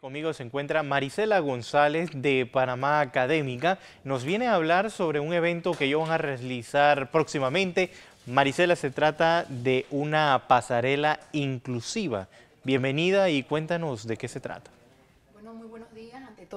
Conmigo se encuentra Marisela González de Panamá Académica. Nos viene a hablar sobre un evento que ellos van a realizar próximamente. Marisela, se trata de una pasarela inclusiva. Bienvenida y cuéntanos de qué se trata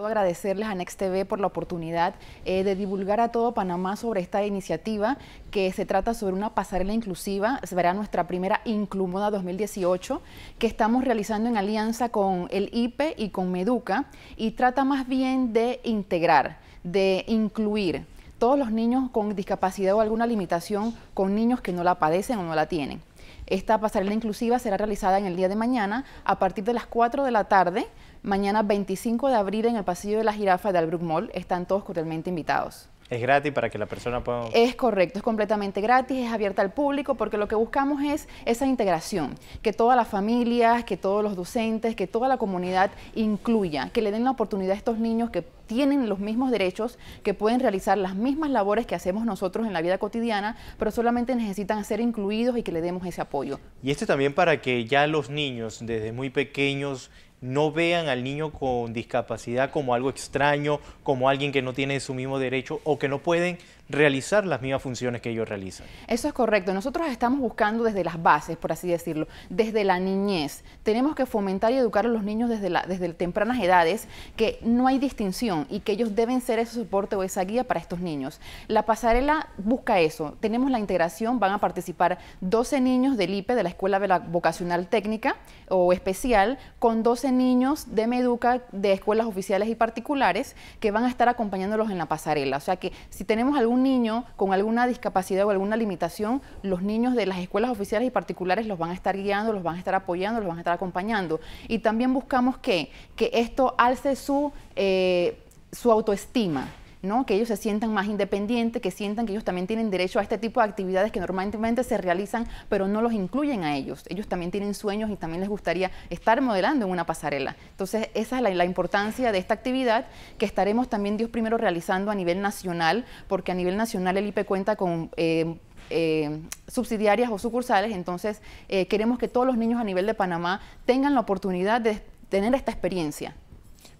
agradecerles a Next TV por la oportunidad eh, de divulgar a todo Panamá sobre esta iniciativa que se trata sobre una pasarela inclusiva, será nuestra primera Inclumoda 2018 que estamos realizando en alianza con el IPE y con Meduca y trata más bien de integrar, de incluir todos los niños con discapacidad o alguna limitación con niños que no la padecen o no la tienen. Esta pasarela inclusiva será realizada en el día de mañana a partir de las 4 de la tarde, mañana 25 de abril en el Pasillo de la Jirafa de Albrook Mall. Están todos cordialmente invitados. Es gratis para que la persona pueda... Es correcto, es completamente gratis, es abierta al público porque lo que buscamos es esa integración, que todas las familias, que todos los docentes, que toda la comunidad incluya, que le den la oportunidad a estos niños que tienen los mismos derechos, que pueden realizar las mismas labores que hacemos nosotros en la vida cotidiana, pero solamente necesitan ser incluidos y que le demos ese apoyo. Y esto también para que ya los niños desde muy pequeños no vean al niño con discapacidad como algo extraño, como alguien que no tiene su mismo derecho o que no pueden realizar las mismas funciones que ellos realizan. Eso es correcto. Nosotros estamos buscando desde las bases, por así decirlo, desde la niñez. Tenemos que fomentar y educar a los niños desde, desde tempranas edades que no hay distinción y que ellos deben ser ese soporte o esa guía para estos niños. La pasarela busca eso. Tenemos la integración, van a participar 12 niños del IPE, de la Escuela de la Vocacional Técnica o Especial, con 12 niños de Meduca de escuelas oficiales y particulares que van a estar acompañándolos en la pasarela. O sea que si tenemos algún niño con alguna discapacidad o alguna limitación, los niños de las escuelas oficiales y particulares los van a estar guiando, los van a estar apoyando, los van a estar acompañando. Y también buscamos que, que esto alce su, eh, su autoestima ¿no? que ellos se sientan más independientes, que sientan que ellos también tienen derecho a este tipo de actividades que normalmente se realizan, pero no los incluyen a ellos. Ellos también tienen sueños y también les gustaría estar modelando en una pasarela. Entonces, esa es la, importancia de esta actividad que estaremos también, Dios primero, realizando a nivel nacional, porque a nivel nacional el IP cuenta con... Eh, eh, subsidiarias o sucursales, entonces eh, queremos que todos los niños a nivel de Panamá tengan la oportunidad de tener esta experiencia,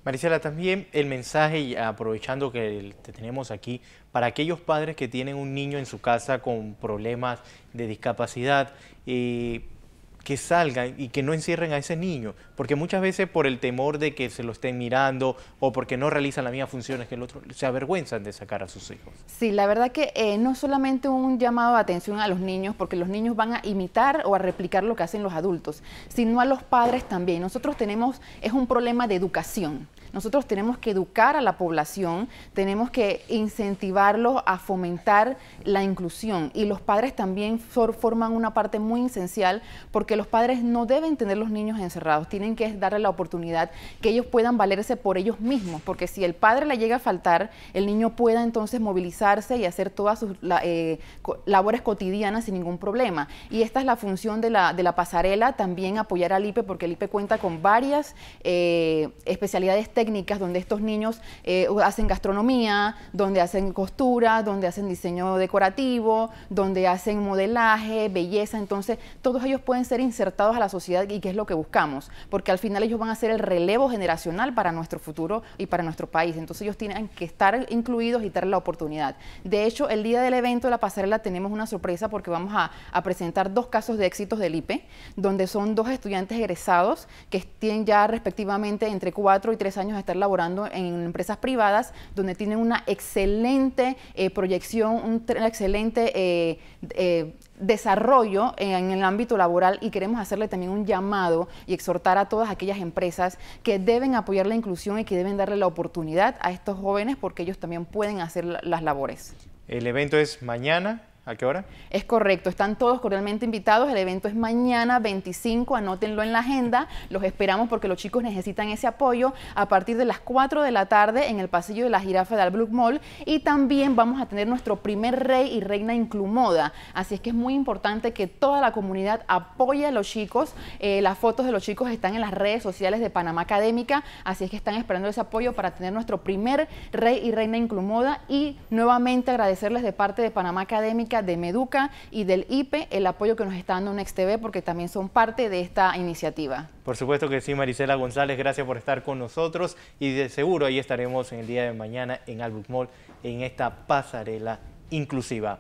Marisela, también el mensaje, aprovechando que te tenemos aquí, para aquellos padres que tienen un niño en su casa con problemas de discapacidad, eh, que salgan y que no encierren a ese niño, porque muchas veces por el temor de que se lo estén mirando o porque no realizan las mismas funciones que el otro, se avergüenzan de sacar a sus hijos. Sí, la verdad que eh, no solamente un llamado de atención a los niños, porque los niños van a imitar o a replicar lo que hacen los adultos, sino a los padres también. Nosotros tenemos, es un problema de educación nosotros tenemos que educar a la población, tenemos que incentivarlos a fomentar la inclusión y los padres también forman una parte muy esencial porque los padres no deben tener los niños encerrados, tienen que darle la oportunidad que ellos puedan valerse por ellos mismos, porque si el padre le llega a faltar, el niño pueda entonces movilizarse y hacer todas sus eh, labores cotidianas sin ningún problema. Y esta es la función de la, pasarela, también apoyar al IPE porque el IPE cuenta con varias eh, especialidades técnicas técnicas donde estos niños eh, hacen gastronomía, donde hacen costura, donde hacen diseño decorativo, donde hacen modelaje, belleza. Entonces, todos ellos pueden ser insertados a la sociedad y qué es lo que buscamos, porque al final ellos van a ser el relevo generacional para nuestro futuro y para nuestro país. Entonces, ellos tienen que estar incluidos y tener la oportunidad. De hecho, el día del evento de la pasarela tenemos una sorpresa porque vamos a, a presentar dos casos de éxitos del IPE, donde son dos estudiantes egresados que tienen ya respectivamente entre 4 y 3 años estar laborando en empresas privadas donde tienen una excelente eh, proyección, un excelente eh, eh, desarrollo en el ámbito laboral y queremos hacerle también un llamado y exhortar a todas aquellas empresas que deben apoyar la inclusión y que deben darle la oportunidad a estos jóvenes porque ellos también pueden hacer las labores. El evento es mañana ¿A qué hora? Es correcto, están todos cordialmente invitados. El evento es mañana 25, anótenlo en la agenda. Los esperamos porque los chicos necesitan ese apoyo a partir de las 4 de la tarde en el pasillo de la jirafa del Blue Mall. Y también vamos a tener nuestro primer rey y reina inclumoda. Así es que es muy importante que toda la comunidad apoye a los chicos. Eh, las fotos de los chicos están en las redes sociales de Panamá Académica. Así es que están esperando ese apoyo para tener nuestro primer rey y reina inclumoda. Y nuevamente agradecerles de parte de Panamá Académica de Meduca y del IPE, el apoyo que nos está dando Next TV porque también son parte de esta iniciativa. Por supuesto que sí, Marisela González, gracias por estar con nosotros y de seguro ahí estaremos en el día de mañana en Albuquerque Mall en esta pasarela inclusiva.